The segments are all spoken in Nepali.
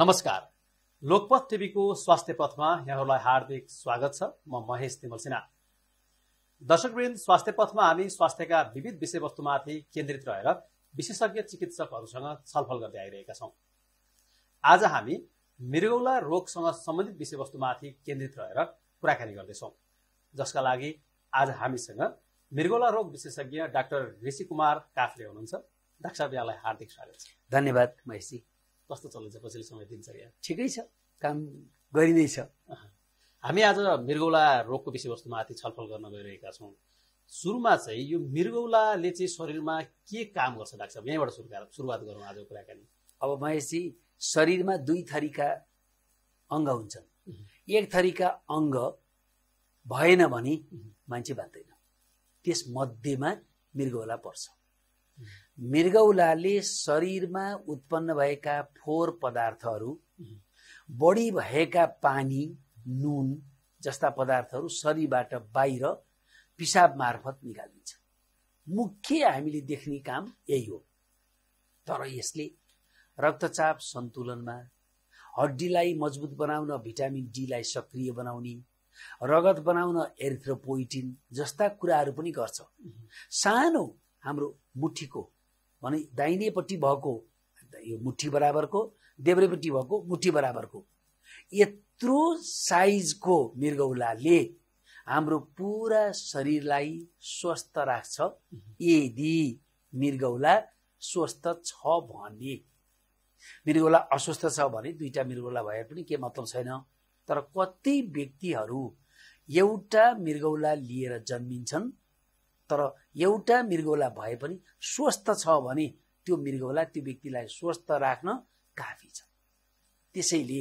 नमस्कार लोकपथ टिभीको स्वास्थ्य पथमा यहाँहरूलाई हार्दिक स्वागत छ म महेश तिमल सिन्हा दर्शकवृन्द स्वास्थ्य पथमा हामी स्वास्थ्यका विविध विषयवस्तुमाथि केन्द्रित रहेर विशेषज्ञ चिकित्सकहरूसँग छलफल गर्दै आइरहेका छौँ आज हामी मृगौला रोगसँग सम्बन्धित विषयवस्तुमाथि केन्द्रित रहेर कुराकानी गर्दैछौँ जसका लागि आज हामीसँग मृगौला रोग विशेषज्ञ डाक्टर ऋषि कुमार काफले हुनुहुन्छ डाक्टर साहब यहाँलाई हार्दिक स्वागत छ धन्यवाद महेशजी कस्तो चल्दैछ पछिल्लो समय दिनचर्या ठिकै छ काम छ हामी आज मृगौला रोगको विषयवस्तुमाथि छलफल गर्न गइरहेका छौँ सुरुमा चाहिँ यो मृगौलाले चाहिँ शरीरमा के काम गर्छ लाग्छ यहीँबाट सुरु सुरुवात गरौँ आजको कुराकानी अब महेशजी शरीरमा दुई थरीका अङ्ग हुन्छन् एक थरीका अङ्ग भएन भने मान्छे बाँच्दैन त्यसमध्येमा मृगौला पर्छ मृगौलाले शरीरमा उत्पन्न भएका फोहोर पदार्थहरू बढी भएका पानी नुन जस्ता पदार्थहरू शरीरबाट बाहिर पिसाब मार्फत निकालिन्छ मुख्य हामीले देख्ने काम यही हो तर यसले रक्तचाप सन्तुलनमा हड्डीलाई मजबुत बनाउन भिटामिन डीलाई सक्रिय बनाउने रगत बनाउन एरिथ्रोपोइटिन जस्ता कुराहरू पनि गर्छ सानो हाम्रो मुठीको भने दाहिनेपट्टि भएको यो मुठी बराबरको देब्रेपट्टि भएको मुठी बराबरको यत्रो साइजको मृगौलाले हाम्रो पुरा शरीरलाई स्वस्थ राख्छ यदि मृगौला स्वस्थ छ भने मृगौला अस्वस्थ छ भने दुईवटा मृगौला भए पनि के मतलब छैन तर कति व्यक्तिहरू एउटा मृगौला लिएर जन्मिन्छन् तर एउटा मृगौला भए पनि स्वस्थ छ भने त्यो मृगौला त्यो व्यक्तिलाई स्वस्थ राख्न काफी छ त्यसैले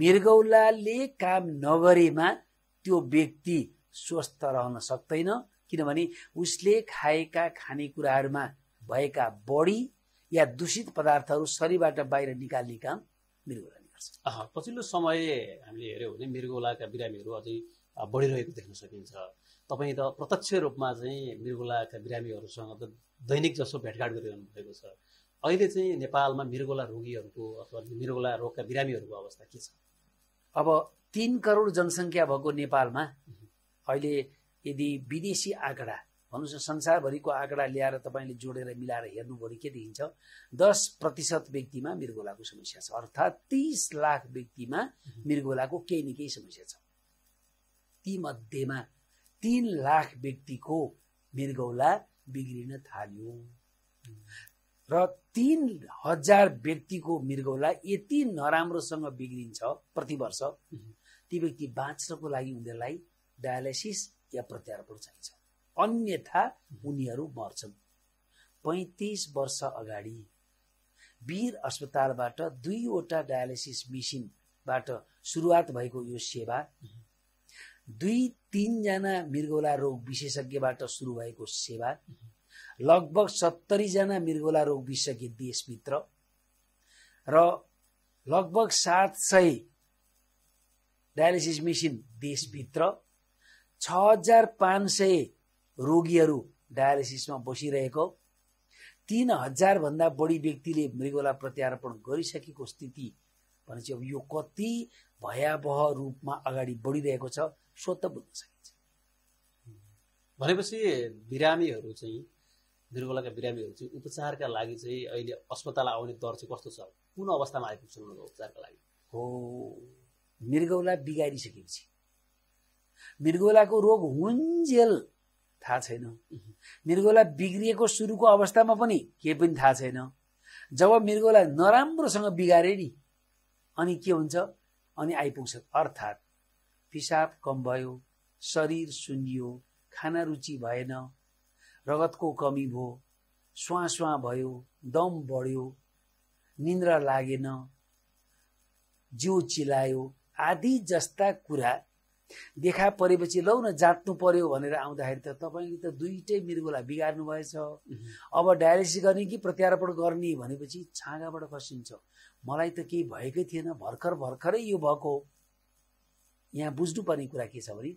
मृगौलाले काम नगरेमा त्यो व्यक्ति स्वस्थ रहन सक्दैन किनभने उसले खाएका खानेकुराहरूमा भएका बढी या दूषित पदार्थहरू शरीरबाट बाहिर निकाल्ने काम मृगौलाले गर्छ पछिल्लो समय हामीले हेऱ्यौँ भने मृगौलाका बिरामीहरू अझै बढिरहेको देख्न सकिन्छ तपाईँ त प्रत्यक्ष रूपमा चाहिँ मृगोलाका बिरामीहरूसँग त दैनिक जसो भेटघाट गरिरहनु भएको छ अहिले चाहिँ नेपालमा मृगोला रोगीहरूको अथवा मृगोला रोगका बिरामीहरूको अवस्था के छ अब तिन करोड जनसङ्ख्या भएको नेपालमा अहिले यदि विदेशी आँकडा भन्नुहोस् न संसारभरिको आँकडा ल्याएर तपाईँले जोडेर मिलाएर हेर्नुभयो भने के देखिन्छ दस प्रतिशत व्यक्तिमा मृगोलाको समस्या छ अर्थात् तिस लाख व्यक्तिमा मृगोलाको केही न केही समस्या छ ती मध्येमा तिन लाख व्यक्तिको मृगौला बिग्रिन थाल्यो र तिन हजार व्यक्तिको मृगौला यति नराम्रोसँग बिग्रिन्छ प्रतिवर्ष ती व्यक्ति बाँच्नको लागि उनीहरूलाई डायलिसिस या प्रत्यारोपण चाहिन्छ अन्यथा उनीहरू मर्छन् पैँतिस वर्ष अगाडि वीर अस्पतालबाट दुईवटा डायलिसिस मेसिनबाट सुरुवात भएको यो सेवा दुई तिनजना मृगौला रोग विशेषज्ञबाट सुरु भएको सेवा लगभग सत्तरीजना मृगौला रोग विशेषज्ञ देशभित्र र लगभग सात सय डायलिसिस मेसिन देशभित्र छ हजार पाँच सय रोगीहरू डायलिसिसमा बसिरहेको तिन हजारभन्दा बढी व्यक्तिले मृगौला प्रत्यारोपण गरिसकेको स्थिति भनेपछि अब यो कति भयावह रूपमा अगाडि बढिरहेको छ स्वत बुझ्न सकिन्छ भनेपछि बिरामीहरू चाहिँ दुर्बलका बिरामीहरू चाहिँ उपचारका लागि चाहिँ अहिले अस्पताल आउने दर चाहिँ कस्तो छ कुन अवस्थामा आइपुग्छन् उनीहरूको उपचारका लागि हो मृगौला बिगारिसकेपछि मृगौलाको रोग हुन्जेल थाहा छैन मृगौला बिग्रिएको सुरुको अवस्थामा पनि केही पनि थाहा छैन जब मृगौला नराम्रोसँग बिगारे नि अनि के हुन्छ अनि आइपुग्छ अर्थात् पिसाब कम भयो शरीर सुन्यो खाना रुचि भएन रगतको कमी भयो सुहाँ सुहाँ भयो दम बढ्यो निन्द्रा लागेन जिउ चिलायो आदि जस्ता कुरा देखा परेपछि लौ न जात्नु पर्यो भनेर आउँदाखेरि त तपाईँले त दुइटै मृगुलाई बिगार्नु भएछ अब डायलिसिस गर्ने कि प्रत्यारोपण गर्ने भनेपछि छाँगाबाट खसिन्छ मलाई त केही भएकै थिएन भर्खर भर्खरै यो भएको यहाँ बुझ्नुपर्ने कुरा के छ भने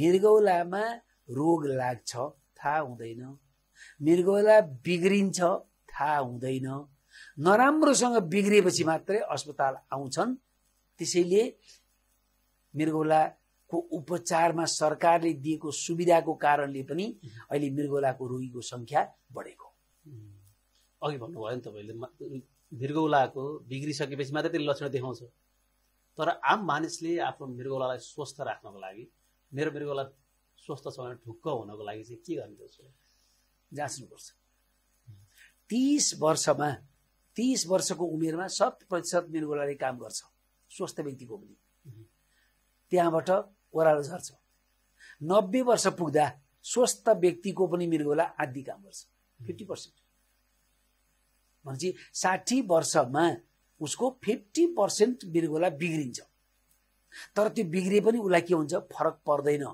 मृगौलामा रोग लाग्छ थाहा हुँदैन मृगौला बिग्रिन्छ थाहा हुँदैन नराम्रोसँग बिग्रिएपछि मात्रै अस्पताल आउँछन् त्यसैले मृगौला को उपचारमा सरकारले दिएको सुविधाको कारणले पनि अहिले मृगौलाको रोगीको सङ्ख्या बढेको अघि भन्नुभयो नि तपाईँले मृगौलाको बिग्रिसकेपछि मात्रै त्यसले लक्षण देखाउँछ तर आम मानिसले आफ्नो मृगौलालाई स्वस्थ राख्नको लागि मेरो मृगौला स्वस्थ छ भने ढुक्क हुनको लागि चाहिँ के गर्ने जाँच्नुपर्छ तिस वर्षमा तिस वर्षको उमेरमा शत प्रतिशत मृगौलाले काम गर्छ स्वस्थ व्यक्तिको पनि त्यहाँबाट ओह्रालो झर्छ नब्बे वर्ष पुग्दा स्वस्थ व्यक्तिको पनि मृगौला आधी काम गर्छ फिफ्टी पर्सेन्ट भनेपछि साठी वर्षमा उसको फिफ्टी पर्सेन्ट मृगौला बिग्रिन्छ तर त्यो बिग्रिए पनि उसलाई के हुन्छ फरक पर्दैन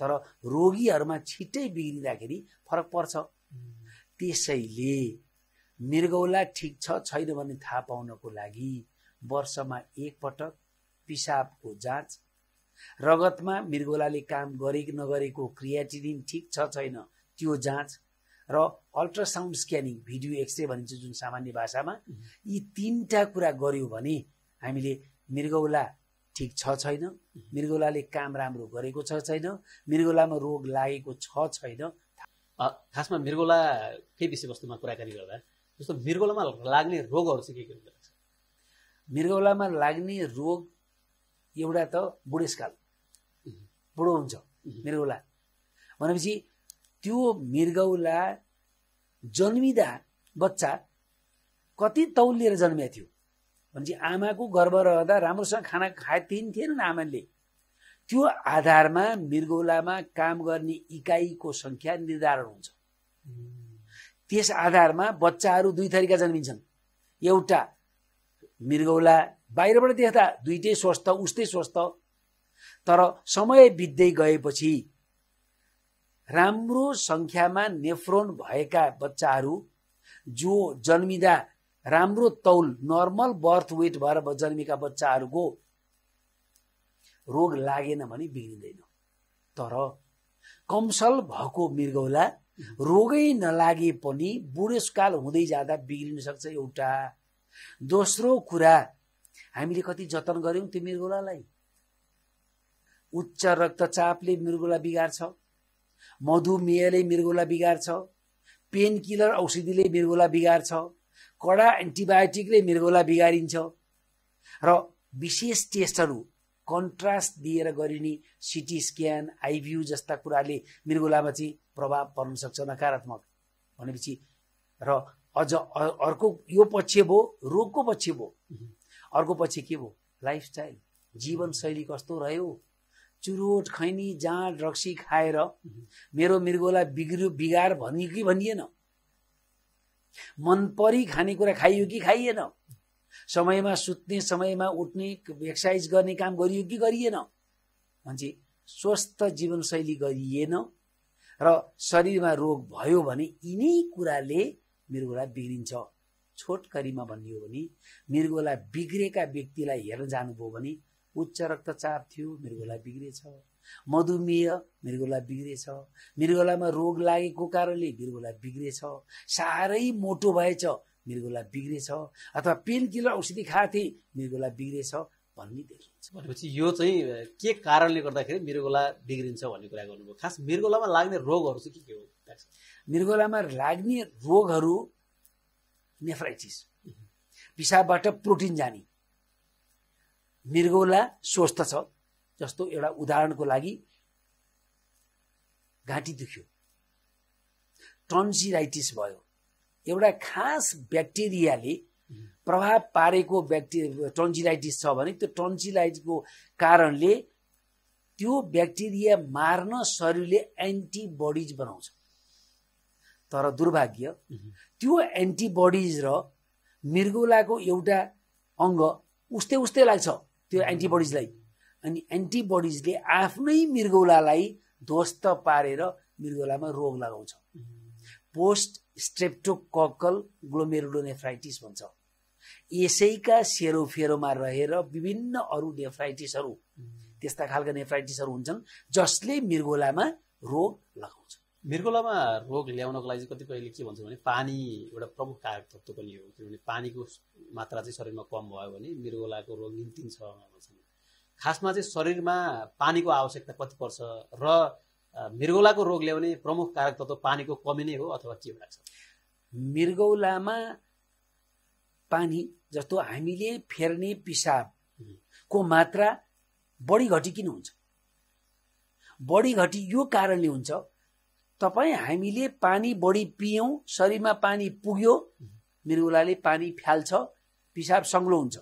तर रोगीहरूमा छिट्टै बिग्रिँदाखेरि फरक पर्छ त्यसैले मृगौला ठिक छ छैन भने थाहा पाउनको लागि वर्षमा एकपटक पिसाबको जाँच रगतमा मृगोलाले काम गरे नगरेको क्रियाटिनिन ठिक छ छैन त्यो जाँच र अल्ट्रासाउन्ड स्क्यानिङ भिडियो एक्सरे भनिन्छ जुन सामान्य भाषामा यी तिनवटा कुरा गर्यो भने हामीले मृगौला ठिक छ छैन मृगौलाले काम राम्रो गरेको छ छैन मृगौलामा रोग लागेको छ छैन खासमा मृगौलाकै विषयवस्तुमा कुराकानी गर्दा जस्तो मृगौलामा लाग्ने रोगहरू चाहिँ के के हुन्छ मृगौलामा लाग्ने रोग एउटा त बुढेसकाल बुढो हुन्छ मृगौला भनेपछि त्यो मृगौला जन्मिँदा बच्चा कति तौल लिएर जन्मिएको थियो भनेपछि आमाको गर्भ रहँदा राम्रोसँग खाना खाए तिन नि आमाले त्यो आधारमा मृगौलामा काम गर्ने इकाइको सङ्ख्या निर्धारण हुन्छ त्यस आधारमा बच्चाहरू दुई थरीका जन्मिन्छन् एउटा मृगौला बाहिरबाट देख्दा दुइटै स्वस्थ उस्तै स्वस्थ तर समय बित्दै गएपछि राम्रो सङ्ख्यामा नेफ्रोन भएका बच्चाहरू जो जन्मिँदा राम्रो तौल नर्मल बर्थ वेट भएर जन्मेका बच्चाहरूको रोग लागेन भने बिग्रिँदैन तर कमसल भएको मृगौला रोगै नलागे पनि बुढेसकाल हुँदै जाँदा बिग्रिन सक्छ एउटा दोस्रो कुरा हामीले कति जतन गऱ्यौँ त्यो मृगुलालाई उच्च रक्तचापले मृगुला बिगार्छ मधुमेहले मृगुला बिगार्छ पेन किलर औषधिले मृगुला बिगार्छ कडा एन्टिबायोटिकले मृगुला बिगारिन्छ र विशेष टेस्टहरू कन्ट्रास्ट दिएर गरिने सिटी स्क्यान आइभ्यू जस्ता कुराले मृगुलामा चाहिँ प्रभाव पर्न सक्छ नकारात्मक भनेपछि र अझ अर्को यो पक्ष भयो रोगको पक्ष भयो अर्को पछि के भयो लाइफस्टाइल जीवनशैली कस्तो रह्यो चुरोट खैनी जाँड रक्सी खाएर मेरो मृगोलाई बिग्रियो बिगार भनियो कि भनिएन मन परी खानेकुरा खाइयो कि खाइएन समयमा सुत्ने समयमा उठ्ने एक्सर्साइज गर्ने काम गरियो कि गरिएन भन्छ स्वस्थ जीवनशैली गरिएन र शरीरमा रोग भयो भने यिनै कुराले मृगोलाई बिग्रिन्छ छोटकरीमा भनियो भने मृगोलाई बिग्रेका व्यक्तिलाई हेर्न जानुभयो भने उच्च रक्तचाप थियो मृगोलाई बिग्रेछ मधुमेह मृगोलाई बिग्रेछ मृगोलामा रोग लागेको कारणले मृगोलाई बिग्रेछ साह्रै मोटो भएछ मृगोलाई बिग्रेछ अथवा पेन किलर औषधि खाएको थिएँ मृगोलाई बिग्रेछ भन्ने देखिन्छ भनेपछि यो चाहिँ के कारणले गर्दाखेरि मृगोला बिग्रिन्छ भन्ने कुरा गर्नुभयो खास मृगोलामा लाग्ने रोगहरू चाहिँ के के हो मृगोलामा लाग्ने रोगहरू नेफ्राइटिस पिसाबबाट प्रोटिन जाने मृगौला स्वस्थ छ जस्तो एउटा उदाहरणको लागि घाँटी दुख्यो टन्सिराइटिस भयो एउटा खास ब्याक्टेरियाले प्रभाव पारेको ब्याक्टेरिया टन्सिराइटिस छ भने त्यो टन्सिलाइटिसको कारणले त्यो ब्याक्टेरिया मार्न शरीरले एन्टिबडिज बनाउँछ तर दुर्भाग्य त्यो एन्टिबडिज र मृगौलाको एउटा अङ्ग उस्तै उस्तै लाग्छ त्यो एन्टिबडिजलाई अनि एन्टिबडिजले आफ्नै मृगौलालाई ध्वस्त पारेर मृगौलामा रोग लगाउँछ पोस्ट स्ट्रेप्टोकल ग्लोमेरुलोनेफ्राइटिस भन्छ यसैका सेरोफेरोमा रहेर विभिन्न अरू नेफ्राइटिसहरू त्यस्ता खालका नेफ्राइटिसहरू हुन्छन् जसले मृगोलामा रोग लगाउँछ मृगोलामा रोग ल्याउनको लागि चाहिँ कतिपयले के भन्छ भने पानी एउटा प्रमुख कारक तत्त्व पनि हो किनभने पानीको मात्रा चाहिँ शरीरमा कम भयो भने मृगोलाको रोग निम्तिन्छ भन्छन् खासमा चाहिँ शरीरमा पानीको आवश्यकता कति पर्छ र मृगौलाको रोग ल्याउने प्रमुख कारक तत्त्व पानीको कमी नै हो अथवा के छ मृगौलामा पानी जस्तो हामीले फेर्ने पिसाबको मात्रा बढी घटी किन हुन्छ बढी घटी यो कारणले हुन्छ तपाईँ हामीले पानी बढी पियौँ शरीरमा पानी पुग्यो मृगुलाले पानी फ्याल्छ पिसाब सङ्लो हुन्छ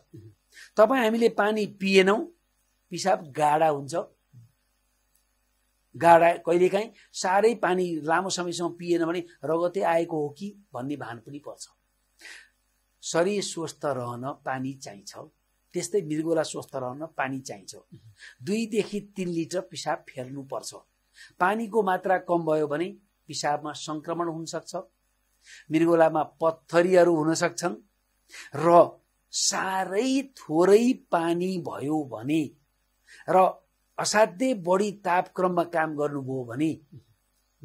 तपाईँ हामीले पानी पिएनौँ पिसाब गाडा हुन्छ गाडा कहिलेकाहीँ साह्रै पानी लामो समयसम्म पिएन भने रगतै आएको हो कि भन्ने भान पनि पर्छ शरीर स्वस्थ रहन पानी चाहिन्छ त्यस्तै मृगुला स्वस्थ रहन पानी चाहिन्छ दुईदेखि तिन लिटर पिसाब फेर्नुपर्छ पानीको मात्रा कम भयो भने पिसाबमा सङ्क्रमण हुनसक्छ मृगोलामा पत्थरीहरू हुनसक्छन् र साह्रै थोरै पानी भयो भने र असाध्यै बढी तापक्रममा काम गर्नुभयो भने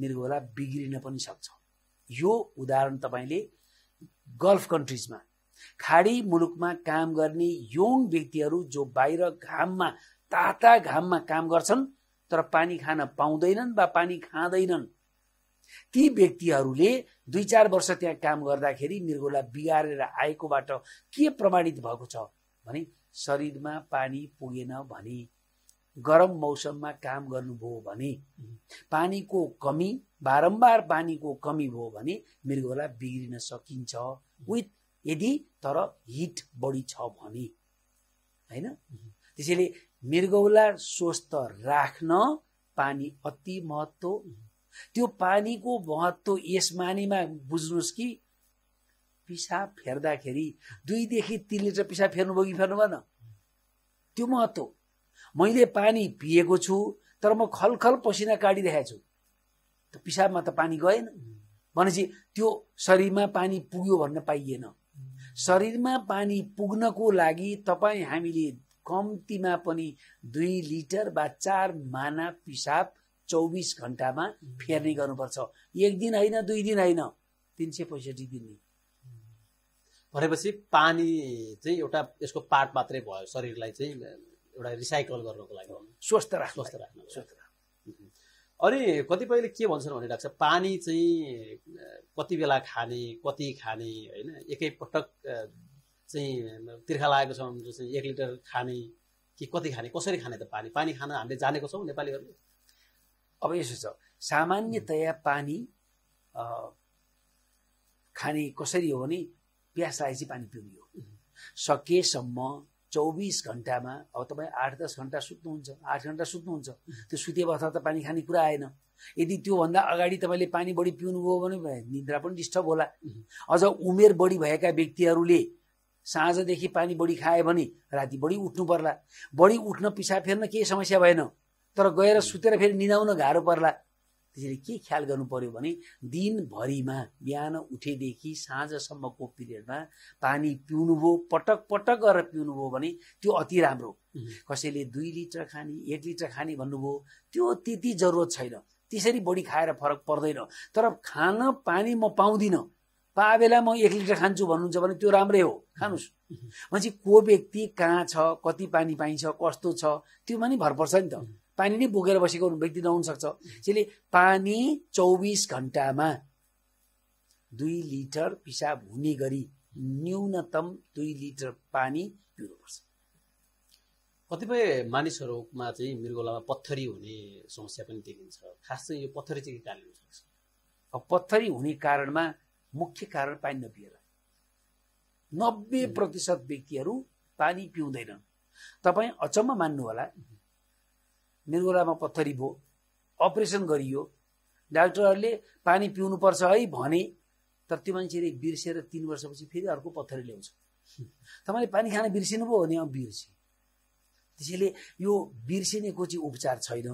मृगोला बिग्रिन पनि सक्छ यो उदाहरण तपाईँले गल्फ कन्ट्रिजमा खाडी मुलुकमा काम गर्ने यौन व्यक्तिहरू जो बाहिर घाममा ताता घाममा काम गर्छन् तर पानी खान पाउँदैनन् वा पानी खाँदैनन् ती व्यक्तिहरूले दुई चार वर्ष त्यहाँ काम गर्दाखेरि मृगोला बिगारेर आएकोबाट के प्रमाणित भएको छ भने शरीरमा पानी पुगेन भने गरम मौसममा काम गर्नुभयो भने पानीको कमी बारम्बार पानीको कमी भयो भने मृगोला बिग्रिन सकिन्छ विथ यदि तर हिट बढी छ भने होइन त्यसैले मृगौला स्वस्थ राख्न पानी अति महत्त्व त्यो पानीको महत्त्व यस मानेमा बुझ्नुहोस् कि पिसाब फेर्दाखेरि दुईदेखि तिन लिटर पिसाब फेर्नुभयो कि फेर्नु भएन त्यो महत्त्व मैले पानी पिएको छु तर म खलखल पसिना काटिरहेको छु त पिसाबमा त पानी गएन भनेपछि त्यो शरीरमा पानी पुग्यो भन्न पाइएन शरीरमा पानी पुग्नको लागि तपाईँ हामीले कम्तीमा पनि दुई लिटर वा चार माना पिसाब चौबिस घन्टामा फेर्ने गर्नुपर्छ एक दिन होइन दुई दिन होइन तिन सय पैँसठी दिन भनेपछि पानी चाहिँ एउटा यसको पार्ट मात्रै भयो शरीरलाई चाहिँ एउटा रिसाइकल गर्नको लागि स्वस्थ राख स्वस्थ राख्नु स्वस्थ अनि कतिपयले के भन्छन् भने लाग्छ पानी चाहिँ कति बेला खाने कति खाने होइन एकैपटक चाहिँ तिर्खा लागेको छ भने चाहिँ एक लिटर खाने कि कति खाने कसरी खाने त पानी पानी खान हामीले जानेको छौँ नेपालीहरूले अब यसो छ सामान्यतया पानी खाने कसरी हो भने प्यास चाहिँ पानी पिउने हो सकेसम्म चौबिस घन्टामा अब तपाईँ आठ दस घन्टा सुत्नुहुन्छ आठ घन्टा सुत्नुहुन्छ त्यो सुते अवस्था त पानी खाने कुरा आएन यदि त्योभन्दा अगाडि तपाईँले पानी बढी पिउनुभयो भने निद्रा पनि डिस्टर्ब होला अझ उमेर बढी भएका व्यक्तिहरूले साँझदेखि पानी बढी खायो भने राति बढी उठ्नु पर्ला बढी उठ्न पिसाब फेर्न केही समस्या भएन तर गएर सुतेर फेरि निदाउन गाह्रो पर्ला त्यसरी के ख्याल गर्नु पर्यो भने दिनभरिमा बिहान उठेदेखि साँझसम्मको पिरियडमा पानी पिउनुभयो पटक पटक गरेर पिउनुभयो भने त्यो अति राम्रो कसैले दुई लिटर खाने एक लिटर खाने भन्नुभयो त्यो त्यति जरुरत छैन त्यसरी बढी खाएर फरक पर्दैन तर खान पानी म पाउँदिनँ पावेला म एक लिटर खान्छु भन्नुहुन्छ भने त्यो राम्रै हो खानुहोस् भनेपछि को व्यक्ति कहाँ छ कति पानी पाइन्छ कस्तो छ त्यो पनि भर पर्छ नि त पानी नै बोकेर बसेको व्यक्ति सक्छ त्यसैले पानी चौबिस घन्टामा दुई लिटर पिसाब हुने गरी न्यूनतम दुई लिटर पानी पिउनुपर्छ कतिपय मानिसहरूमा चाहिँ मृगोलामा पत्थरी हुने समस्या पनि देखिन्छ खास चाहिँ यो पत्थरी चाहिँ के कारणले पत्थरी हुने कारणमा मुख्य कारण पानी नपिएर नब्बे प्रतिशत व्यक्तिहरू पानी पिउँदैनन् तपाईँ अचम्म मान्नु होला मृगोलामा पत्थरी भयो अपरेसन गरियो डाक्टरहरूले पानी पिउनुपर्छ है भने तर त्यो मान्छेले बिर्सेर तिन वर्षपछि फेरि अर्को पत्थरी ल्याउँछ तपाईँले पानी खान बिर्सिनु भयो भने अब बिर्सेँ त्यसैले यो बिर्सिनेको चाहिँ उपचार छैन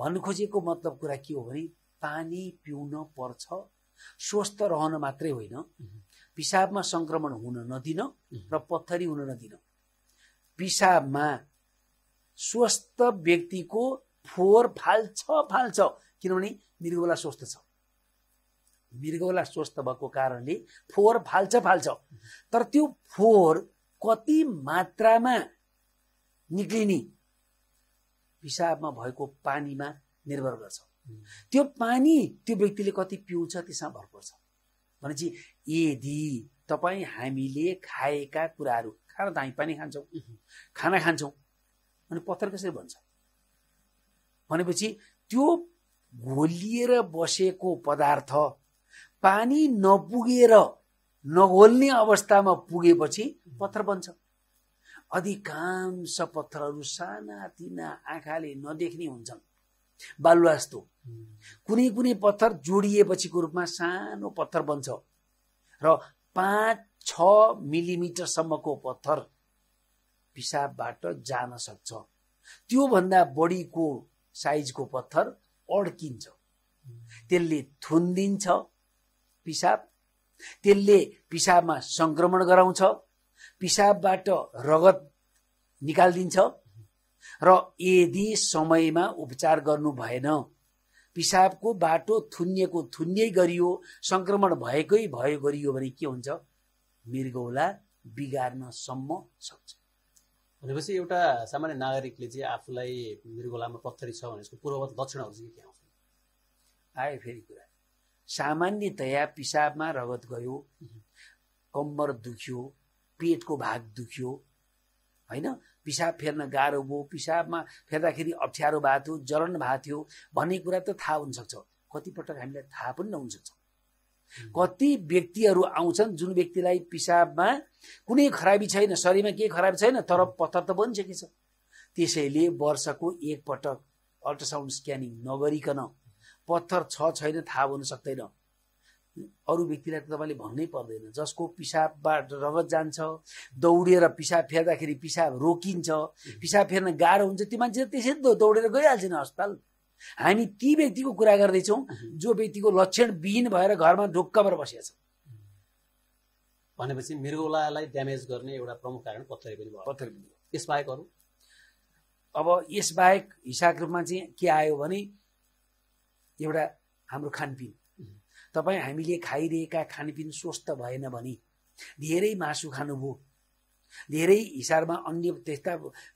भन्नु खोजेको मतलब कुरा के हो भने पानी पिउन पर्छ स्वस्थ रहन मात्रै होइन पिसाबमा सङ्क्रमण हुन नदिन र पत्थरी हुन नदिन पिसाबमा स्वस्थ व्यक्तिको फोहोर फाल्छ फाल्छ किनभने मृगौला स्वस्थ छ मृगौला स्वस्थ भएको कारणले फोहोर फाल्छ फाल्छ तर त्यो फोहोर कति मात्रामा निक्लिने पिसाबमा भएको पानीमा निर्भर गर्छ त्यो पानी त्यो व्यक्तिले कति पिउँछ त्यसमा भर पर्छ भनेपछि यदि तपाईँ हामीले खाएका कुराहरू खाना त पानी खान्छौँ खाना खान्छौँ अनि पत्थर कसरी भन्छ भनेपछि त्यो घोलिएर बसेको पदार्थ पानी नपुगेर नघोल्ने अवस्थामा पुगेपछि पत्थर बन्छ अधिकांश पत्थरहरू सानातिना आँखाले नदेख्ने हुन्छन् बालुवास्तो कुनै कुनै पत्थर जोडिएपछिको रूपमा सानो पत्थर बन्छ र पाँच छ मिलिमिटरसम्मको पत्थर पिसाबबाट जान सक्छ त्योभन्दा बढीको साइजको पत्थर अड्किन्छ त्यसले थुनिदिन्छ पिसाब त्यसले पिसाबमा सङ्क्रमण गराउँछ पिसाबबाट रगत निकालिदिन्छ र यदि समयमा उपचार गर्नु भएन पिसाबको बाटो थुनिएको थुन्यै गरियो सङ्क्रमण भएकै भयो गरियो भने के हुन्छ मृगौला बिगार्न सम्म सक्छ भनेपछि एउटा सामान्य नागरिकले चाहिँ आफूलाई मृगौलामा पत्थरी छ भने यसको पूर्ववत लक्षणहरू चाहिँ के आउँछ आयो फेरि कुरा सामान्यतया पिसाबमा रगत गयो कम्मर दुख्यो पेटको भाग दुख्यो होइन पिसाब फेर्न गाह्रो भयो पिसाबमा फेर्दाखेरि अप्ठ्यारो भएको थियो जलन भएको थियो भन्ने कुरा त थाहा हुनसक्छ कतिपटक हामीलाई थाहा पनि नहुनसक्छ कति व्यक्तिहरू आउँछन् जुन व्यक्तिलाई पिसाबमा कुनै खराबी छैन शरीरमा केही खराबी छैन तर पत्थर त बनिसकेछ त्यसैले वर्षको एकपटक अल्ट्रासाउन्ड स्क्यानिङ नगरिकन पत्थर छ छैन थाहा हुन सक्दैन अरू व्यक्तिलाई त तपाईँले भन्नै पर्दैन जसको पिसाबबाट रगत जान्छ दौडेर पिसाब फेर्दाखेरि पिसाब रोकिन्छ पिसाब फेर्न गाह्रो हुन्छ त्यो मान्छे त्यसै दौडेर गइहाल्छ नि अस्पताल हामी ती व्यक्तिको कुरा गर्दैछौँ जो व्यक्तिको लक्षण लक्षणविहीन भएर घरमा ढुक्कमा बसेका छ भनेपछि मृगौलालाई ड्यामेज गर्ने एउटा प्रमुख कारण पत्थरी पनि भयो पत्थरी पनि भयो यसबाहेक अरू अब यसबाहेक हिसाब रूपमा चाहिँ के आयो भने एउटा हाम्रो खानपिन तपाईँ हामीले खाइरहेका खानपिन स्वस्थ भएन भने धेरै मासु खानुभयो धेरै हिसाबमा अन्य त्यस्ता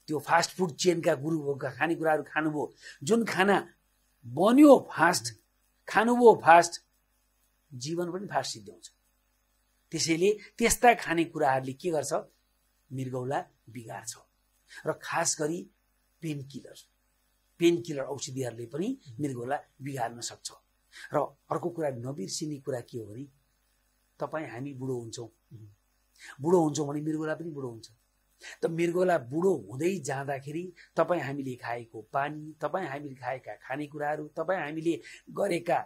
त्यो फास्ट फुड चेनका गुरु खानेकुराहरू खानुभयो जुन खाना बन्यो फास्ट खानुभयो फास्ट जीवन पनि फास्ट सिद्ध्याउँछ त्यसैले त्यस्ता खानेकुराहरूले के गर्छ मृगौला बिगार्छ र खास गरी पेन किलर पेन किलर औषधिहरूले पनि मृगौला बिगार्न सक्छ र अर्को कुरा नबिर्सिने कुरा के हो भने तपाईँ हामी बुढो हुन्छौँ बुढो हुन्छौँ भने मृगोला पनि बुढो हुन्छ त मृगोला बुढो हुँदै जाँदाखेरि तपाईँ हामीले खाएको पानी तपाईँ हामीले खाएका खानेकुराहरू तपाईँ हामीले गरेका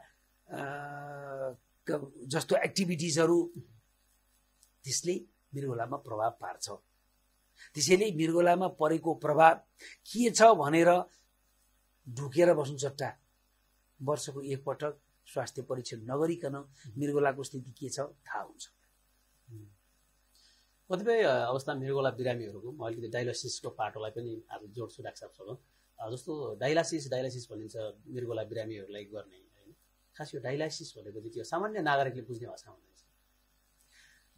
जस्तो एक्टिभिटिजहरू त्यसले मृगोलामा प्रभाव पार्छ त्यसैले मृगोलामा परेको प्रभाव के छ भनेर ढुकेर बस्नु चट्टा वर्षको एकपटक स्वास्थ्य परीक्षण नगरिकन मृगोलाको स्थिति के छ थाहा हुन्छ कतिपय अवस्था मृगोला बिरामीहरूको म अलिकति डायलासिसको पाटोलाई पनि अब जोड्छु डाक्टर साहबसँग जस्तो डायलासिस डायलासिस भनिन्छ मृगोला बिरामीहरूलाई गर्ने होइन खास यो डायलासिस भनेको चाहिँ के सामान्य नागरिकले बुझ्ने भाषामा हुँदैछ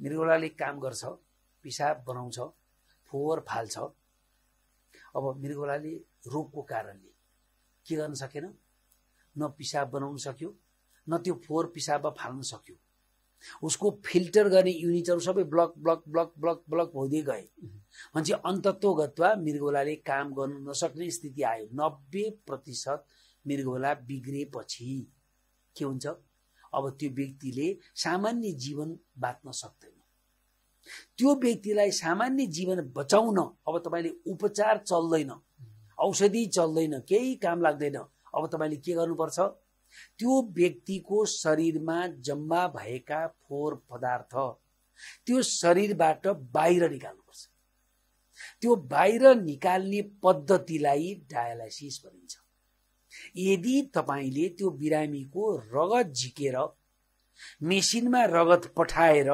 मृगोलाले काम गर्छ पिसाब बनाउँछ फोहोर फाल्छ अब मृगोलाले रोगको कारणले के गर्न सकेन न पिसाब बनाउन सक्यो न त्यो फोहोर पिसाबमा फाल्न सक्यो उसको फिल्टर गर्ने युनिटहरू सबै block block block block block हुँदै गए भनेपछि अन्तत्वगतवा मृगौलाले काम गर्नु नसक्ने स्थिति आयो नब्बे प्रतिशत मृगौला बिग्रेपछि के हुन्छ अब त्यो व्यक्तिले सामान्य जीवन बाँच्न सक्दैन त्यो व्यक्तिलाई सामान्य जीवन बचाउन अब तपाईँले उपचार चल्दैन औषधि चल्दैन केही काम लाग्दैन अब तपाईँले के गर्नुपर्छ त्यो व्यक्तिको शरीरमा जम्मा भएका फोहोर पदार्थ त्यो शरीरबाट बाहिर निकाल्नुपर्छ त्यो बाहिर निकाल्ने पद्धतिलाई डायलाइसिस भनिन्छ यदि तपाईँले त्यो बिरामीको रगत झिकेर मेसिनमा रगत पठाएर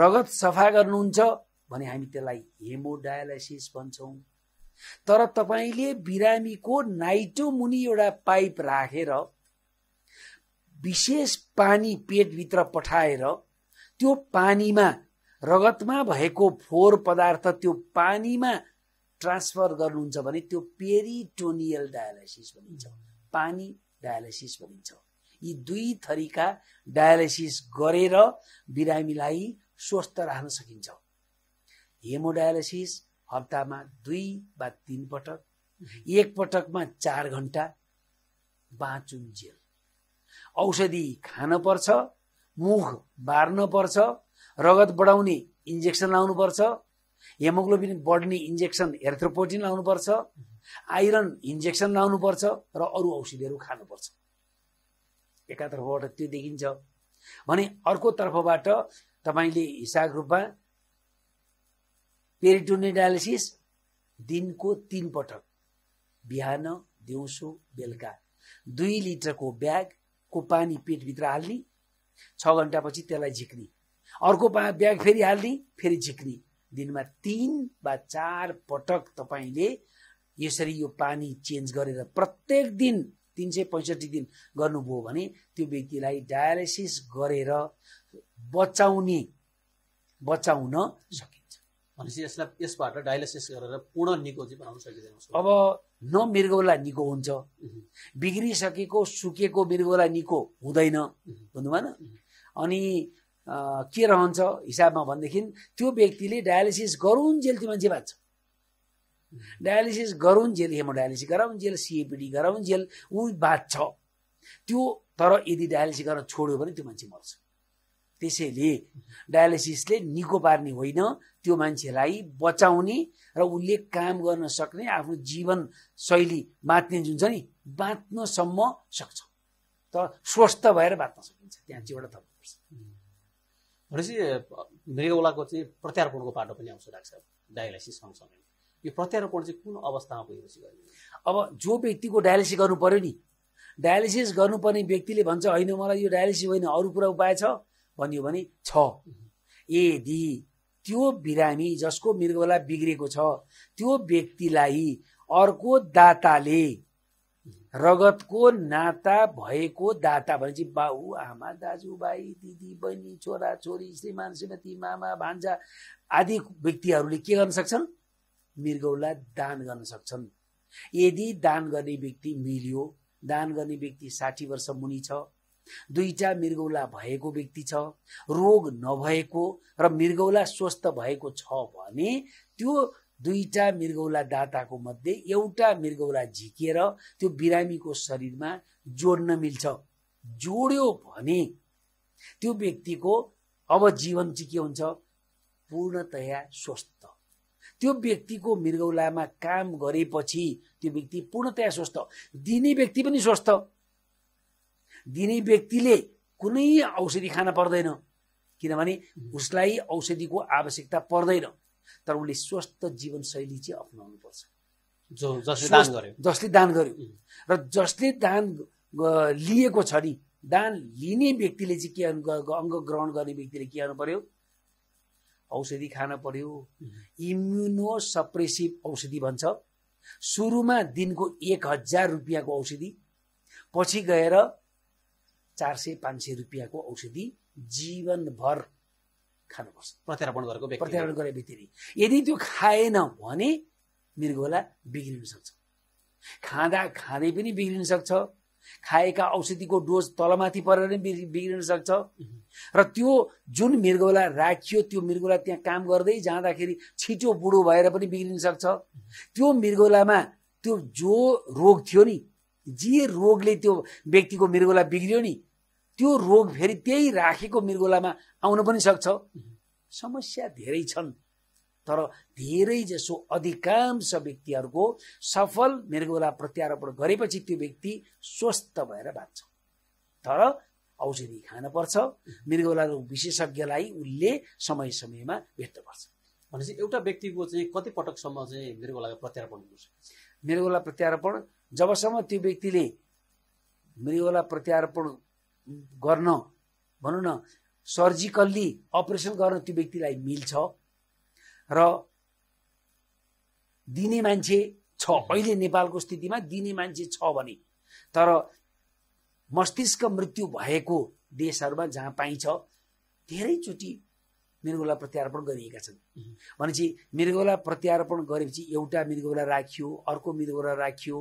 रगत सफा गर्नुहुन्छ भने हामी त्यसलाई हेमोडायलाइसिस भन्छौँ तर तपाईँले बिरामीको नाइटो मुनि एउटा पाइप राखेर विशेष पानी पेटभित्र पठाएर त्यो पानीमा रगतमा भएको फोहोर पदार्थ त्यो पानीमा ट्रान्सफर गर्नुहुन्छ भने त्यो पेरिटोनियल डायलाइसिस भनिन्छ पानी डायलाइसिस भनिन्छ यी दुई थरीका डायलाइसिस गरेर बिरामीलाई स्वस्थ राख्न सकिन्छ हेमोडायलाइसिस हप्तामा दुई वा तिन पटक एक पटकमा चार घन्टा बाँचुन्जेल औषधि खान पर्छ मुख बार्न पर्छ रगत बढाउने इन्जेक्सन लाउनुपर्छ हेमोग्लोबिन बढ्ने इन्जेक्सन एर्थ्रोपोटिन लाउनुपर्छ आइरन इन्जेक्सन लाउनुपर्छ र अरू औषधिहरू खानुपर्छ एकातर्फबाट त्यो देखिन्छ भने अर्को तर्फबाट तपाईँले हिसाब रूपमा पेरिटोनियल डायलिसिस दिनको तिन पटक बिहान दिउँसो बेलुका दुई लिटरको ब्यागको पानी पेटभित्र हाल्ने छ घन्टापछि त्यसलाई झिक्ने अर्को ब्याग फेरि हाल्ने फेरि झिक्ने दिनमा तिन वा चार पटक तपाईँले यसरी यो पानी चेन्ज गरेर प्रत्येक दिन तिन सय पैँसठी दिन गर्नुभयो भने त्यो व्यक्तिलाई डायलिसिस गरेर बचाउने बचाउन सकिन्छ भनेपछि यसलाई यसबाट डायलिसिस गरेर पूर्ण निको चाहिँ बनाउन सकिँदैन अब न मृगौला निको हुन्छ बिग्रिसकेको सुकेको मृगौला निको हुँदैन बुझ्नुभएन अनि के रहन्छ हिसाबमा भनेदेखि त्यो व्यक्तिले डायलिसिस गरौँ जेल त्यो मान्छे बाँच्छ डायलिसिस गरौँ जेल हेमोडायलिसिस गराउन् जेल सिएपिडी गराउन् जेल ऊ बाँच्छ त्यो तर यदि डायलिसिस गर्न छोड्यो भने त्यो मान्छे मर्छ त्यसैले डायलिसिसले निको पार्ने होइन त्यो मान्छेलाई बचाउने र उसले काम गर्न सक्ने आफ्नो जीवनशैली बाँच्ने जुन छ नि बाँच्नसम्म सक्छ तर स्वस्थ भएर बाँच्न सकिन्छ त्यहाँ चाहिँ एउटा थप्नुपर्छ भनेपछि मृगौलाको चाहिँ प्रत्यारोपणको पाटो पनि आउँछ लाग्छ डायलाइसिस सँगसँगै यो प्रत्यारोपण चाहिँ कुन अवस्थामा पुगेपछि गर्ने अब जो व्यक्तिको डायलिसिस गर्नु पर्यो नि डायलिसिस गर्नुपर्ने व्यक्तिले भन्छ होइन मलाई यो डायलिसिस होइन अरू कुरा उपाय छ भनियो भने छ यदि त्यो बिरामी जसको मृगौला बिग्रेको छ त्यो व्यक्तिलाई अर्को दाताले रगतको नाता भएको दाता भनेपछि बाउ आमा दाजुभाइ दिदी बहिनी छोरा छोरी श्रीमान श्रीमती मामा भान्जा आदि व्यक्तिहरूले के गर्न सक्छन् मृगौला दान गर्न सक्छन् यदि दान गर्ने व्यक्ति मिल्यो दान गर्ने व्यक्ति साठी वर्ष मुनि छ दुईटा मृगौला भएको व्यक्ति छ रोग नभएको र मृगौला स्वस्थ भएको छ भने त्यो दुईटा मृगौला दाताको मध्ये एउटा मृगौला झिकेर त्यो बिरामीको शरीरमा जोड्न मिल्छ जोड्यो भने त्यो व्यक्तिको अब जीवन चाहिँ के हुन्छ पूर्णतया स्वस्थ त्यो व्यक्तिको मृगौलामा काम गरेपछि त्यो व्यक्ति पूर्णतया स्वस्थ दिने व्यक्ति पनि स्वस्थ दिने व्यक्तिले कुनै औषधि खान पर्दैन किनभने उसलाई औषधिको आवश्यकता पर्दैन तर उसले स्वस्थ जीवनशैली चाहिँ अप्नाउनु पर्छ जसले दान गर्यो र जसले दान लिएको छ नि दान लिने व्यक्तिले चाहिँ के अङ्ग ग्रहण गर्ने व्यक्तिले के गर्नु पर्यो औषधि खान पर्यो इम्युनो सप्रेसिभ औषधि भन्छ सुरुमा दिनको एक हजार रुपियाँको औषधि पछि गएर चार सय पाँच सय रुपियाँको औषधि जीवनभर खानुपर्छ प्रत्यारोपण गरेको प्रत्यारोपण गरे बित्तिकै यदि त्यो खाएन भने मृगोला बिग्रिन सक्छ खाँदा खाँदै पनि बिग्रिन सक्छ खाएका औषधिको डोज तलमाथि परेर पनि बिग्रिन सक्छ र त्यो जुन मृगौला राखियो त्यो मृगौला त्यहाँ काम गर्दै जाँदाखेरि छिटो बुढो भएर पनि बिग्रिन सक्छ त्यो मृगौलामा त्यो जो रोग थियो नि जे रोगले त्यो व्यक्तिको मृगौला बिग्रियो नि त्यो रोग फेरि त्यही राखेको मृगोलामा आउन पनि सक्छ समस्या धेरै छन् तर धेरै जसो अधिकांश व्यक्तिहरूको सफल मृगोला प्रत्यारोपण गरेपछि त्यो व्यक्ति स्वस्थ भएर बाँच्छ तर औषधि खानपर्छ मृगोला रोग विशेषज्ञलाई उसले समय समयमा भेट्नुपर्छ भनेपछि एउटा व्यक्तिको चाहिँ कति पटकसम्म चाहिँ मृगोलाको प्रत्यारोपण हुन्छ मृगोला प्रत्यारोपण जबसम्म त्यो व्यक्तिले मृगोला प्रत्यारोपण गर्न भनौँ न सर्जिकल्ली अपरेसन गर्न त्यो व्यक्तिलाई मिल्छ र दिने मान्छे छ अहिले नेपालको स्थितिमा दिने मान्छे छ भने तर मस्तिष्क मृत्यु भएको देशहरूमा जहाँ पाइन्छ धेरैचोटि मृगौला प्रत्यारोपण गरिएका छन् भनेपछि मृगौला प्रत्यारोपण गरेपछि एउटा मृगौला राखियो अर्को मृगौला राखियो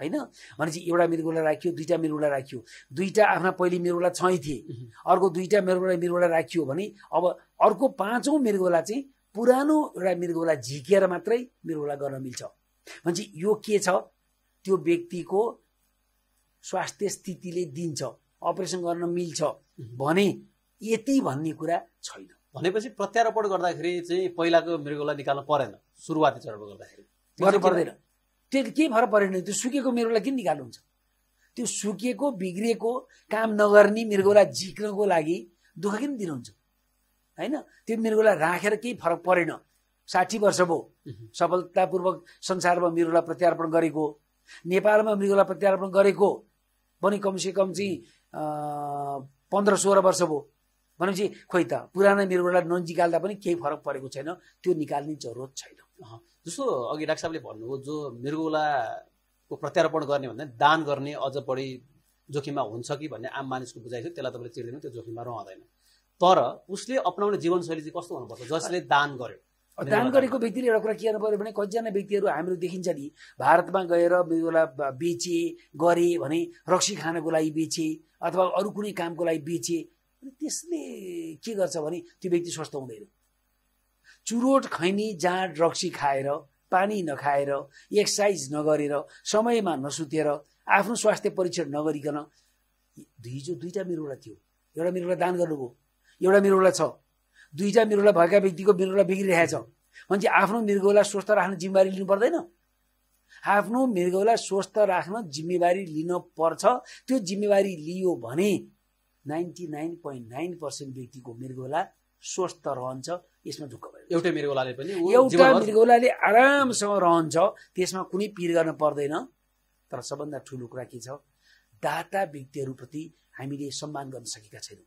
होइन भनेपछि एउटा मिरुगुला राखियो दुईवटा मिरुगुला राखियो दुईवटा आफ्ना पहिले मिरुगुला छै थिए अर्को दुईवटा मिरुगुला मिरुगुला राखियो भने अब अर्को पाँचौँ मिरुगुला चाहिँ पुरानो एउटा मिरुगुला झिकेर मात्रै मिरुगुला गर्न मिल्छ भनेपछि यो के छ त्यो व्यक्तिको स्वास्थ्य स्थितिले दिन्छ अपरेसन गर्न मिल्छ भने यति भन्ने कुरा छैन भनेपछि प्रत्यारोपण गर्दाखेरि चाहिँ पहिलाको मृगौला निकाल्नु परेन सुरुवाती चरणमा गर्दाखेरि गर्नु पर्दैन त्यो के फरक परेन त्यो सुकेको मृगौला किन निकाल्नुहुन्छ त्यो सुकेको बिग्रिएको काम नगर्ने मृगोलाई जिक्नको लागि दुःख किन दिनुहुन्छ होइन त्यो मृगोलाई राखेर केही फरक परेन साठी वर्ष भयो सफलतापूर्वक संसारमा मृगौला प्रत्यार्पण गरेको नेपालमा मृगौला प्रत्यार्पण गरेको पनि कमसे कम चाहिँ पन्ध्र सोह्र वर्ष भयो भनेपछि खोइ त पुराना मृगोलाई नजिकाल्दा पनि केही फरक परेको छैन त्यो निकाल्ने जरुरत छैन जस्तो अघि डाक्टर साहबले भन्नुभयो जो मृगौलाको प्रत्यारोपण गर्ने भन्दा दान गर्ने अझ बढी जोखिममा हुन्छ कि भन्ने आम मानिसको बुझाइ छ त्यसलाई तपाईँले चिर्दैन त्यो जोखिममा रहँदैन तर उसले अप्नाउने जीवनशैली चाहिँ कस्तो हुनुपर्छ जसले दान गर्यो दान गरेको व्यक्तिले एउटा कुरा के गर्नु पऱ्यो भने कतिजना व्यक्तिहरू हाम्रो देखिन्छ नि भारतमा गएर मृगौला बेचे गरे भने रक्सी खानको लागि बेचे अथवा अरू कुनै कामको लागि बेचे त्यसले के गर्छ भने त्यो व्यक्ति स्वस्थ हुँदैन चुरोट खैनी जाँड रक्सी खाएर पानी नखाएर एक्सर्साइज नगरेर समयमा नसुतेर आफ्नो स्वास्थ्य परीक्षण नगरिकन हिजो दुईवटा मेरोवटा थियो एउटा मिरुला दान गर्नुभयो एउटा मिरुला छ दुईवटा मिरुला भएका व्यक्तिको बिग्रिरहेको छ भने चाहिँ आफ्नो मृगौलाई स्वस्थ राख्न जिम्मेवारी लिनु पर्दैन आफ्नो मृगौलाई स्वस्थ राख्न जिम्मेवारी लिन पर्छ त्यो जिम्मेवारी लियो भने ninety nine point nine percent व्यक्तिको मृगौला स्वस्थ रहन्छ यसमा ढुक्क एउटै मृगौलाले पनि एउटा मृगौलाले आरामसँग रहन्छ त्यसमा कुनै पिर गर्न पर्दैन तर सबभन्दा ठुलो कुरा के छ दाता व्यक्तिहरूप्रति हामीले सम्मान गर्न सकेका छैनौँ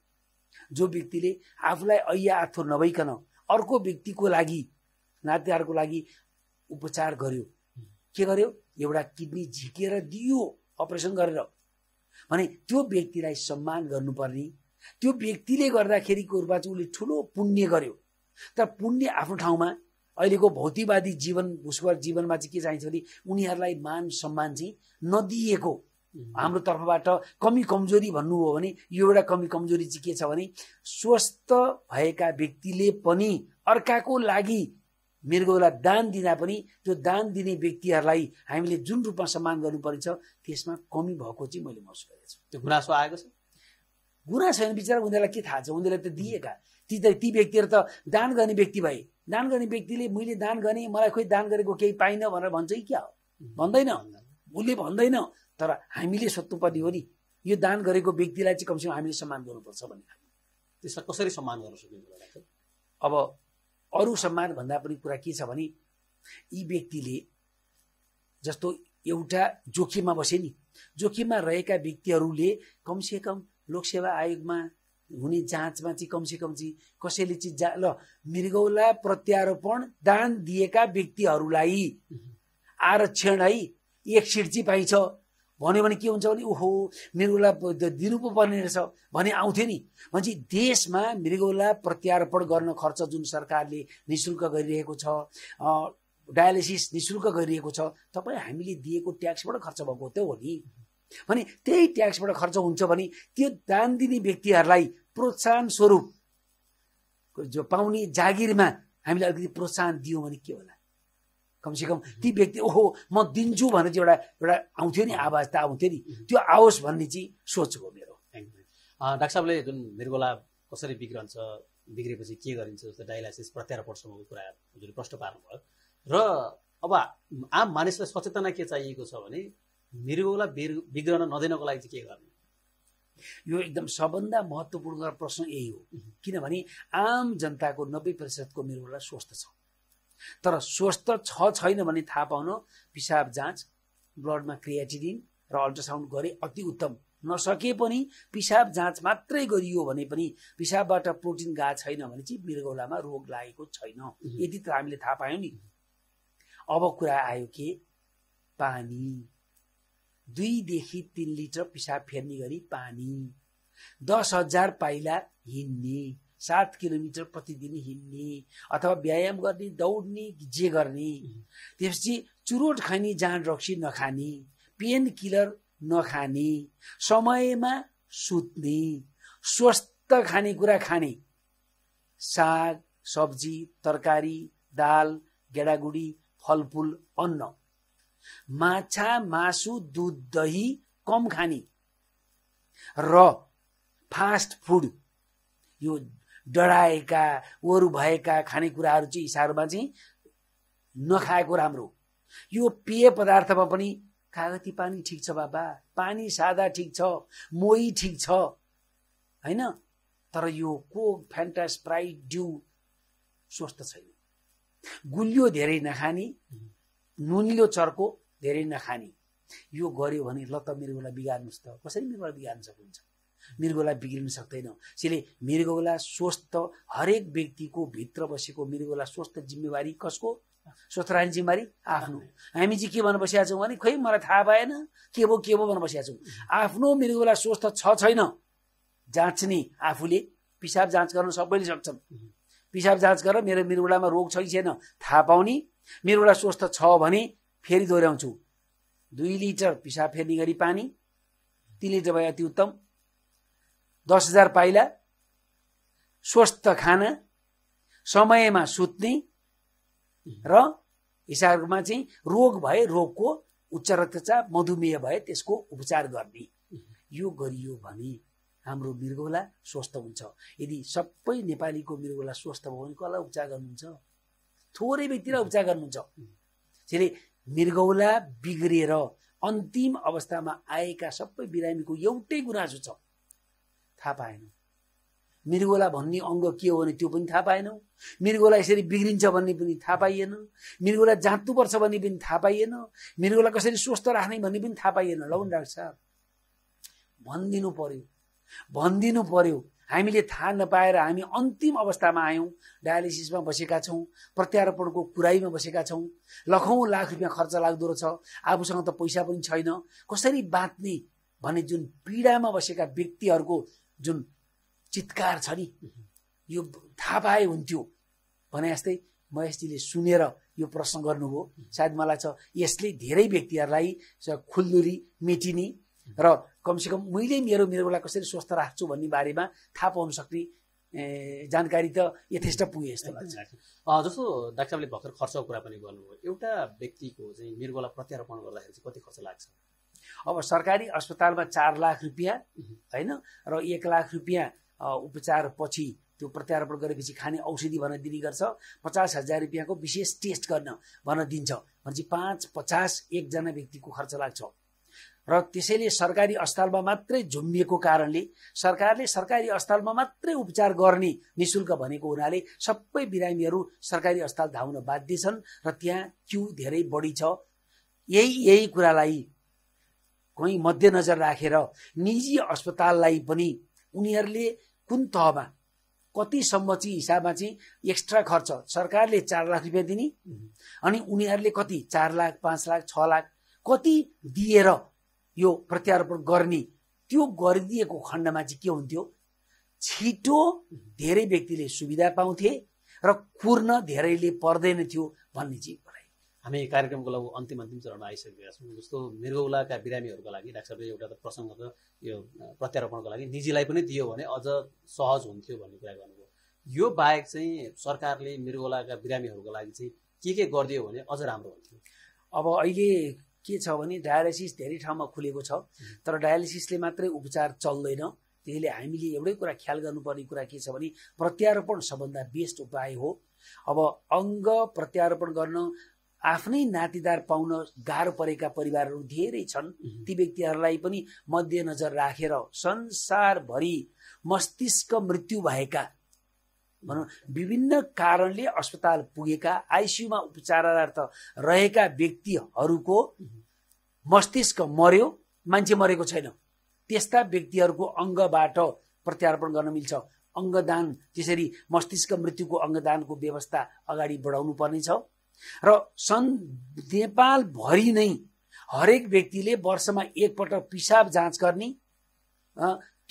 जो व्यक्तिले आफूलाई ऐया आत्थो नभइकन अर्को व्यक्तिको लागि नातेदारको लागि उपचार गर्यो के गर्यो एउटा किडनी झिकेर दियो अपरेसन गरेर भने त्यो व्यक्तिलाई सम्मान गर्नुपर्ने त्यो व्यक्तिले गर्दाखेरिको रूपमा चाहिँ उसले ठुलो पुण्य गर्यो तर पुण्य आफ्नो ठाउँमा अहिलेको भौतिकवादी जीवन भुस्वर जीवनमा चाहिँ के चाहिन्छ भने उनीहरूलाई मान सम्मान चाहिँ नदिएको हाम्रो तर्फबाट कमी कमजोरी भन्नु हो भने यो एउटा कमी कमजोरी चाहिँ के छ भने स्वस्थ भएका व्यक्तिले पनि अर्काको लागि मेरो एउटा दान दिँदा पनि त्यो दान दिने व्यक्तिहरूलाई हामीले जुन रूपमा सम्मान गर्नुपर्नेछ त्यसमा कमी भएको चाहिँ मैले महसुस गरेको छु त्यो गुनासो आएको छ गुनासो छैन बिचरा उनीहरूलाई के थाहा छ उनीहरूलाई त दिएका ती त ती व्यक्तिहरू त दान गर्ने व्यक्ति भए दान गर्ने व्यक्तिले मैले दान गरेँ मलाई खोइ दान गरेको केही पाइनँ भनेर भन्छ कि क्या हो भन्दैन उसले भन्दैन तर हामीले सोध्नुपर्ने हो नि यो दान गरेको व्यक्तिलाई चाहिँ कमसेकम हामीले सम्मान गर्नुपर्छ भन्ने त्यसलाई कसरी सम्मान गर्न सकिन्छ अब अरू सम्मान भन्दा पनि कुरा के छ भने यी व्यक्तिले जस्तो एउटा जोखिममा बसे नि जोखिममा रहेका व्यक्तिहरूले कमसेकम लोकसेवा आयोगमा हुने जाँचमा चाहिँ कमसेकम चाहिँ कसैले चाहिँ जा ल मृगौला प्रत्यारोपण दान दिएका व्यक्तिहरूलाई आरक्षण है एक सिट चाहिँ पाइन्छ भन्यो भने के हुन्छ भने ओहो मृगौला दिनु पो पर्ने रहेछ भने आउँथ्यो नि भनेपछि देशमा मृगौला प्रत्यारोपण गर्न खर्च जुन सरकारले नि शुल्क गरिरहेको छ डायलिसिस नि शुल्क गरिएको छ तपाईँ हामीले दिएको ट्याक्सबाट खर्च भएको त हो नि भने त्यही ट्याक्सबाट खर्च हुन्छ भने त्यो दान दिने व्यक्तिहरूलाई प्रोत्साहन स्वरूप जो पाउने जागिरमा हामीले अलिकति प्रोत्साहन दियौँ भने के होला कमसेकम ती व्यक्ति ओहो म दिन्छु भनेर चाहिँ एउटा एउटा आउँथ्यो नि आवाज त आउँथ्यो नि त्यो आओस् भन्ने चाहिँ सोच हो मेरो डाक्टर साहबले जुन मृगोला कसरी बिग्रन्छ बिग्रेपछि के गरिन्छ जस्तो डायलाइसिस प्रत्यारोपणसम्मको कुरा हजुरले प्रश्न पार्नुभयो र अब आम मानिसलाई सचेतना के चाहिएको छ भने मृगोला बिग्रन नदिनको लागि चाहिँ के गर्ने यो एकदम सबभन्दा महत्त्वपूर्ण प्रश्न यही हो किनभने आम जनताको नब्बे प्रतिशतको मृगौला स्वस्थ छ तर स्वस्थ छ छैन भने थाहा पाउन पिसाब जाँच ब्लडमा क्रियाटिडिन र अल्ट्रासाउन्ड गरे अति उत्तम नसके पनि पिसाब जाँच मात्रै गरियो भने पनि पिसाबबाट प्रोटिन गएको छैन भने चाहिँ मृगौलामा रोग लागेको छैन यदि त हामीले थाहा पायौँ नि अब कुरा आयो के पानी दुईदेखि तिन लिटर पिसाब फेर्ने गरी पानी दस हजार पाइला हिँड्ने सात किलोमिटर प्रतिदिन हिँड्ने अथवा व्यायाम गर्ने दौड्ने जे गर्ने त्यसपछि चुरोट खाने जाँड रक्सी नखाने पेन किलर नखाने समयमा सुत्ने स्वस्थ खानेकुरा खाने साग सब्जी तरकारी दाल गेडागुडी फलफुल अन्न माछा मासु दुध दही कम खाने र फास्ट फुड यो डढाएका वरु भएका खानेकुराहरू चाहिँ हिसाबमा चाहिँ नखाएको राम्रो यो पेय पदार्थमा पनि कागती पानी ठिक छ बाबा पानी सादा ठिक छ मोही ठिक छ होइन तर यो कोक फ्यान्टा स्प्राइट ड्यु स्वस्थ छैन गुलियो धेरै नखाने नुनिलो चर्को धेरै नखाने यो गर्यो भने ल त मृगोलाई बिगार्नुहोस् त कसरी मृगोलाई बिगार्न सक्नुहुन्छ मृगोलाई बिग्रिन सक्दैन त्यसैले मृगोलाई स्वस्थ हरेक व्यक्तिको भित्र बसेको मृगोलाई स्वस्थ जिम्मेवारी कसको स्वस्थ रहने जिम्मेवारी आफ्नो हामी चाहिँ के भन्न बसिरहेको छौँ भने खोइ मलाई थाहा भएन के भो के भो भन्न बसिरहेको छौँ आफ्नो मृगोलाई स्वस्थ छ छैन जाँच्ने आफूले पिसाब जाँच गर्न सबैले सक्छन् पिसाब जाँच गरेर मेरो मृगुलामा रोग छ कि छैन थाहा पाउने मेरोबाट स्वस्थ छ भने फेरि दोहोऱ्याउँछु दुई लिटर पिसाब फेर्ने गरी पानी तिन लिटर भए अति उत्तम दस हजार पाइला स्वस्थ खाना समयमा सुत्ने र हिसाबमा चाहिँ रोग भए रोगको उच्च रक्तचाप मधुमेह भए त्यसको उपचार गर्ने यो गरियो भने हाम्रो मृगौला स्वस्थ हुन्छ यदि सबै नेपालीको मृगौला स्वस्थ भयो भने कसलाई उपचार गर्नुहुन्छ थोरै व्यक्तिलाई उपचार गर्नुहुन्छ त्यसैले मृगौला बिग्रिएर अन्तिम अवस्थामा आएका सबै बिरामीको एउटै गुनासो छ थाहा पाएन मृगौला भन्ने अङ्ग के हो भने त्यो पनि थाहा पाएनौ मृगौला यसरी बिग्रिन्छ भन्ने पनि थाहा पाइएन मृगौला जाँच्नुपर्छ भन्ने पनि थाहा पाइएन मृगौला कसरी स्वस्थ राख्ने भन्ने पनि थाहा पाइएन ल डाक्टर साहब भनिदिनु पर्यो भनिदिनु पर्यो हामीले थाहा नपाएर हामी अन्तिम अवस्थामा आयौँ डायलिसिसमा बसेका छौँ प्रत्यारोपणको कुराइमा बसेका छौँ लखौँ लाख रुपियाँ खर्च लाग्दो रहेछ आफूसँग त पैसा पनि छैन कसरी बाँच्ने भन्ने जुन पीडामा बसेका व्यक्तिहरूको जुन चित्कार छ नि यो थाहा पाए हुन्थ्यो भने जस्तै महेशजीले सुनेर यो प्रश्न गर्नुभयो सायद मलाई छ यसले धेरै व्यक्तिहरूलाई खुल्दुरी मेटिने र कमसेकम मैले मेरो मेरोलाई कसरी स्वस्थ राख्छु भन्ने बारेमा थाहा पाउन सक्ने जानकारी त यथेष्ट पुगे जस्तो लाग्छ जस्तो डाक्टर साहबले भर्खर खर्चको कुरा पनि गर्नुभयो एउटा व्यक्तिको चाहिँ मृगोला प्रत्यारोपण गर्दाखेरि चाहिँ कति खर्च लाग्छ अब सरकारी अस्पतालमा चार लाख रुपियाँ होइन र एक लाख रुपियाँ उपचार पछि त्यो प्रत्यारोपण गरेपछि खाने औषधि भन दिने गर्छ पचास हजार रुपियाँको विशेष टेस्ट गर्न भनेर दिन्छ भनेपछि पाँच पचास एकजना व्यक्तिको खर्च लाग्छ र त्यसैले सरकारी अस्पतालमा मात्रै झुम्बिएको कारणले सरकारले सरकारी अस्पतालमा मात्रै उपचार गर्ने निशुल्क भनेको हुनाले सबै बिरामीहरू सरकारी अस्पताल धाउन बाध्य छन् र त्यहाँ क्यु धेरै बढी छ यही यही कुरालाई कहीँ मध्यनजर राखेर रा। निजी अस्पताललाई पनि उनीहरूले कुन तहमा कतिसम्म चाहिँ हिसाबमा चाहिँ एक्स्ट्रा खर्च सरकारले चार लाख रुपियाँ दिने अनि उनीहरूले कति चार लाख पाँच लाख छ लाख कति दिएर यो प्रत्यारोपण गर्ने त्यो गरिदिएको खण्डमा चाहिँ के हुन्थ्यो छिटो धेरै व्यक्तिले सुविधा पाउँथे र कुर्न धेरैले पर्दैन थियो भन्ने चाहिँ भनाइ हामी कार्यक्रमको लागि अन्तिम अन्तिम चरणमा आइसकेका छौँ जस्तो मृगौलाका बिरामीहरूको लागि डाक्टर साहबले एउटा त प्रसङ्ग त यो प्रत्यारोपणको लागि निजीलाई पनि दियो भने अझ सहज हुन्थ्यो भन्ने कुरा गर्नुभयो यो बाहेक चाहिँ सरकारले मृगौलाका बिरामीहरूको लागि चाहिँ के के गरिदियो भने अझ राम्रो हुन्थ्यो अब अहिले के छ भने डायलिसिस धेरै ठाउँमा खुलेको छ तर डायलिसिसले मात्रै उपचार चल्दैन त्यसैले हामीले एउटै कुरा ख्याल गर्नुपर्ने कुरा के छ भने प्रत्यारोपण सबभन्दा बेस्ट उपाय हो अब अङ्ग प्रत्यारोपण गर्न आफ्नै नातिदार पाउन गाह्रो परेका परिवारहरू धेरै छन् ती व्यक्तिहरूलाई पनि मध्यनजर राखेर संसारभरि मस्तिष्क मृत्यु भएका भनौँ विभिन्न कारणले अस्पताल पुगेका आइसियुमा उपचारार्थ रहेका व्यक्तिहरूको मस्तिष्क मर्यो मान्छे मरेको छैन त्यस्ता व्यक्तिहरूको अङ्गबाट प्रत्यार्पण गर्न मिल्छ अङ्गदान त्यसरी मस्तिष्क मृत्युको अङ्गदानको व्यवस्था अगाडि बढाउनु पर्नेछ र सन् नेपालभरि नै हरेक व्यक्तिले वर्षमा एकपटक पिसाब जाँच गर्ने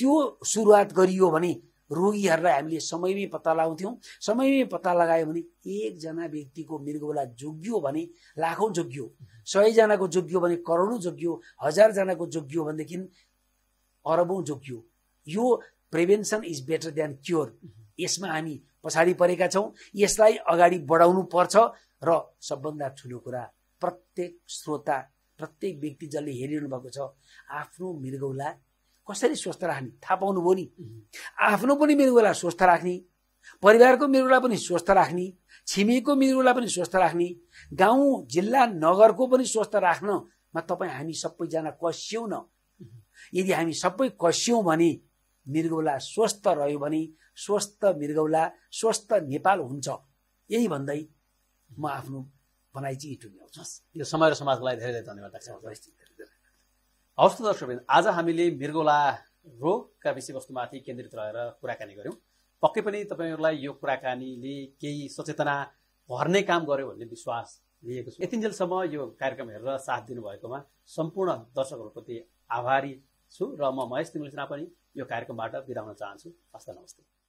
त्यो सुरुवात गरियो भने रोगीहरूलाई हामीले समयमै पत्ता लगाउँथ्यौँ समयमै पत्ता लगायो भने एकजना व्यक्तिको मृगौला जोगियो भने लाखौँ जोगियो सयजनाको जोगियो भने करोडौँ जोगियो हजारजनाको जोगियो भनेदेखि अरबौँ जोगियो यो prevention is better than cure यसमा हामी पछाडि परेका छौँ यसलाई अगाडि बढाउनु पर्छ र सबभन्दा ठुलो कुरा प्रत्येक श्रोता प्रत्येक व्यक्ति जसले हेरिरहनु भएको छ आफ्नो मृगौला कसरी स्वस्थ राख्ने थाहा पाउनुभयो नि आफ्नो पनि मृगलाई स्वस्थ राख्ने परिवारको मृगलाई पनि स्वस्थ राख्ने छिमेकीको मृगलाई पनि स्वस्थ राख्ने गाउँ जिल्ला नगरको पनि स्वस्थ राख्नमा तपाईँ हामी सबैजना कस्यौँ न यदि हामी सबै कस्यौँ भने मृगौला स्वस्थ रह्यो भने स्वस्थ मृगौला स्वस्थ नेपाल हुन्छ यही भन्दै म आफ्नो भनाइ चाहिँ टुङ्ग्याउँछु यो समय र समाजको लागि धेरै धेरै धन्यवाद हवस् त आज हामीले मृगोला रोगका विषयवस्तुमाथि केन्द्रित रहेर कुराकानी गऱ्यौँ पक्कै पनि तपाईँहरूलाई यो कुराकानीले केही सचेतना भर्ने काम गर्यो भन्ने विश्वास लिएको छु यतिन्जेलसम्म यो कार्यक्रम हेरेर साथ दिनुभएकोमा सम्पूर्ण दर्शकहरूप्रति आभारी छु र म महेश तिमीले पनि यो कार्यक्रमबाट बिदा हुन चाहन्छु हस्त नमस्ते